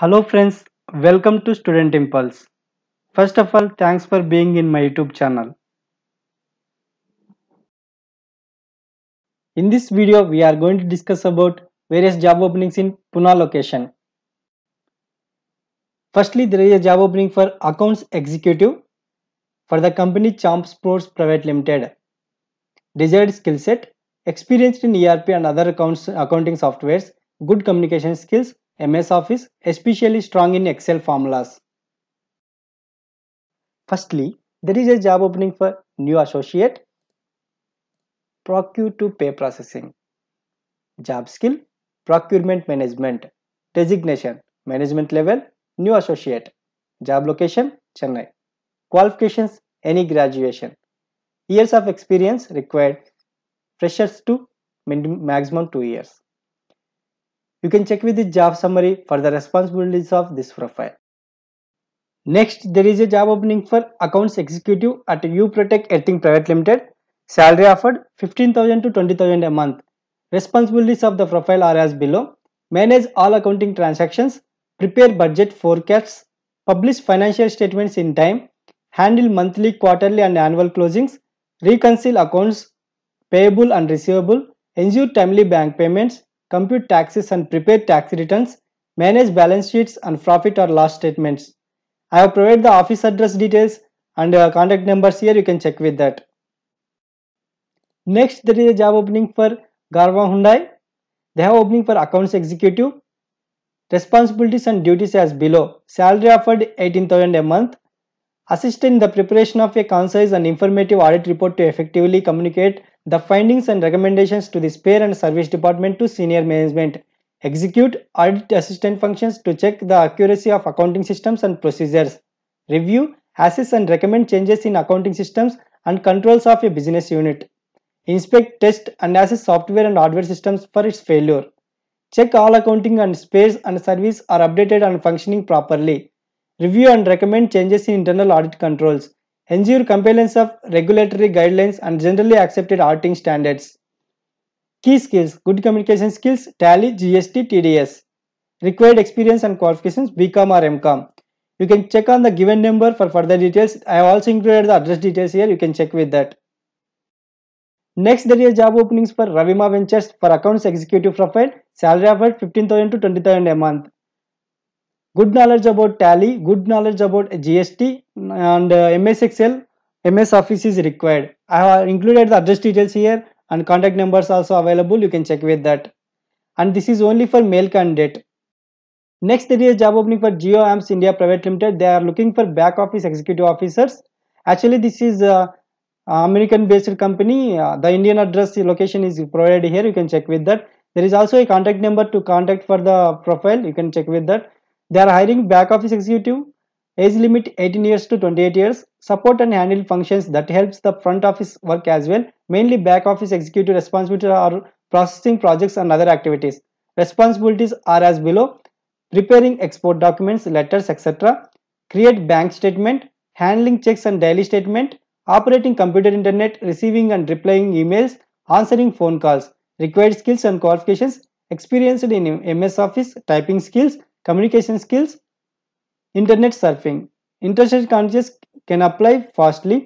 Hello friends, welcome to Student Impulse. First of all, thanks for being in my YouTube channel. In this video, we are going to discuss about various job openings in Pune location. Firstly, there is a job opening for Accounts Executive for the company Champ Sports Private Limited. Desired skill set, experienced in ERP and other accounts, accounting softwares, good communication skills, MS Office, especially strong in Excel formulas. Firstly, there is a job opening for new associate, procure to pay processing, job skill, procurement management, designation, management level, new associate, job location, Chennai, qualifications, any graduation, years of experience required, freshers to maximum two years. You can check with the job summary for the responsibilities of this profile. Next, there is a job opening for accounts executive at UProtect Earthing Private Limited. Salary offered 15,000 to 20,000 a month. Responsibilities of the profile are as below. Manage all accounting transactions, prepare budget forecasts, publish financial statements in time, handle monthly, quarterly and annual closings, reconcile accounts payable and receivable, ensure timely bank payments, compute taxes and prepare tax returns, manage balance sheets and profit or loss statements. I have provided the office address details and uh, contact numbers here you can check with that. Next there is a job opening for Garwa Hyundai. They have opening for accounts executive. Responsibilities and duties as below. Salary offered 18,000 a month assist in the preparation of a concise and informative audit report to effectively communicate the findings and recommendations to the spare and service department to senior management, execute audit assistant functions to check the accuracy of accounting systems and procedures, review, assess and recommend changes in accounting systems and controls of a business unit, inspect, test and assess software and hardware systems for its failure, check all accounting and spares and service are updated and functioning properly, review and recommend changes in internal audit controls, ensure compliance of regulatory guidelines and generally accepted auditing standards. Key skills, good communication skills, tally, GST, TDS. Required experience and qualifications, BCom or MCom. You can check on the given number for further details. I have also included the address details here. You can check with that. Next, there is job openings for Ravima Ventures for accounts executive profile, salary offered 15,000 to 20,000 a month good knowledge about tally, good knowledge about GST and uh, MS Excel, MS Office is required. I have included the address details here and contact numbers also available. You can check with that. And this is only for male candidate. Next, there is job opening for GeoAmps India Private Limited. They are looking for back office executive officers. Actually, this is a uh, American based company. Uh, the Indian address location is provided here. You can check with that. There is also a contact number to contact for the profile. You can check with that they are hiring back office executive, age limit 18 years to 28 years, support and handle functions that helps the front office work as well, mainly back office executive responsibilities are processing projects and other activities. Responsibilities are as below, preparing export documents, letters, etc., create bank statement, handling checks and daily statement, operating computer internet, receiving and replying emails, answering phone calls, required skills and qualifications, experienced in MS Office, typing skills, communication skills, internet surfing. Interest candidates can apply fastly.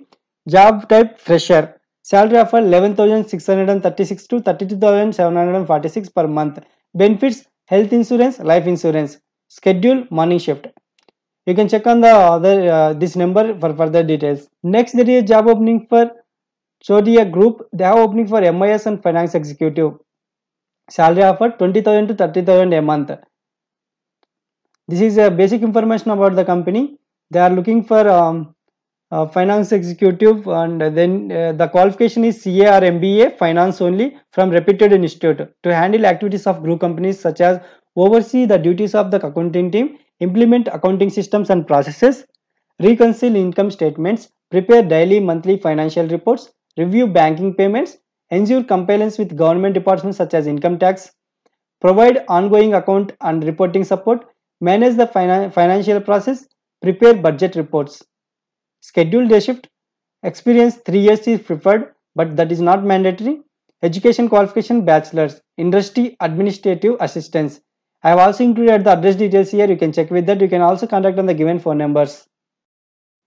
Job type fresher. Salary offer 11,636 to 32,746 per month. Benefits health insurance, life insurance. Schedule morning shift. You can check on the other uh, this number for further details. Next, there is job opening for Chodia Group. They have opening for MIS and Finance Executive. Salary offer 20,000 to 30,000 a month. This is a basic information about the company. They are looking for um, finance executive and then uh, the qualification is CA or MBA finance only from reputed institute to handle activities of group companies such as oversee the duties of the accounting team, implement accounting systems and processes, reconcile income statements, prepare daily monthly financial reports, review banking payments, ensure compliance with government departments such as income tax, provide ongoing account and reporting support, manage the finan financial process, prepare budget reports. Schedule day shift, experience 3 years is preferred but that is not mandatory. Education qualification bachelor's, industry administrative assistance. I have also included the address details here. You can check with that. You can also contact on the given phone numbers.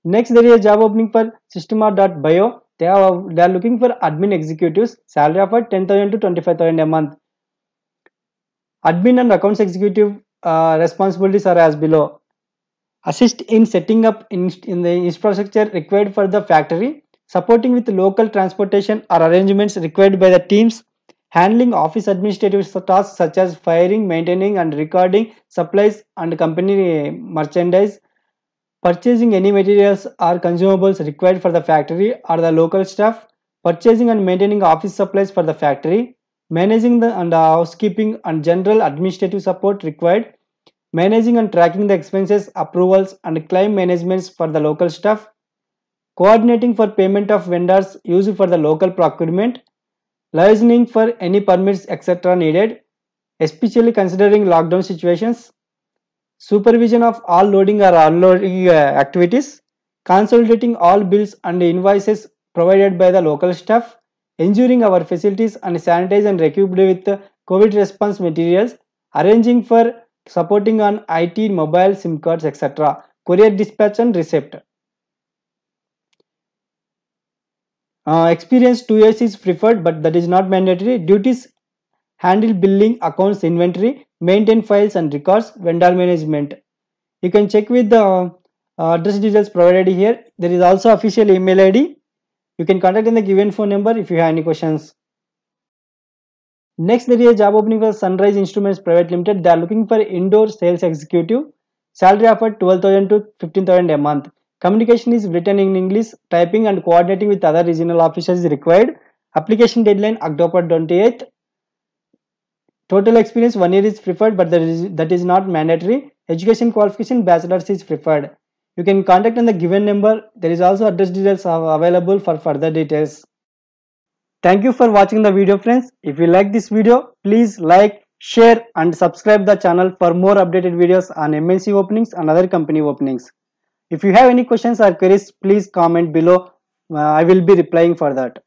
Next, there is a job opening for Systema.bio. They are, they are looking for admin executives, salary of 10,000 to 25,000 a month. Admin and accounts executive responsibilities are as below assist in setting up in, the infrastructure required for the factory supporting with local transportation or arrangements required by the teams handling office administrative tasks such as firing maintaining and recording supplies and company eh, merchandise purchasing any materials or consumables required for the factory or the local staff purchasing and maintaining office supplies for the factory managing the and the housekeeping and general administrative support required managing and tracking the expenses, approvals, and claim managements for the local staff, coordinating for payment of vendors used for the local procurement, liaising for any permits etc. needed, especially considering lockdown situations, supervision of all loading or unloading uh, activities, consolidating all bills and invoices provided by the local staff, ensuring our facilities and sanitized and equipped with COVID response materials, arranging for supporting on IT, mobile, SIM cards, etc. Courier dispatch and receipt. Uh, experience 2 years is preferred but that is not mandatory. Duties handle billing, accounts, inventory, maintain files and records, vendor management. You can check with the uh, address details provided here. There is also official email ID. You can contact in the given phone number if you have any questions. Next, there is a job opening for Sunrise Instruments Private Limited. They are looking for indoor sales executive. Salary offered 12,000 to 15,000 a month. Communication is written in English. Typing and coordinating with other regional officers is required. Application deadline October 28th. Total experience one year is preferred, but that is, that is not mandatory. Education qualification bachelor's is preferred. You can contact on the given number. There is also address details available for further details. Thank you for watching the video friends. If you like this video, please like, share and subscribe the channel for more updated videos on MNC openings and other company openings. If you have any questions or queries, please comment below. Uh, I will be replying for that.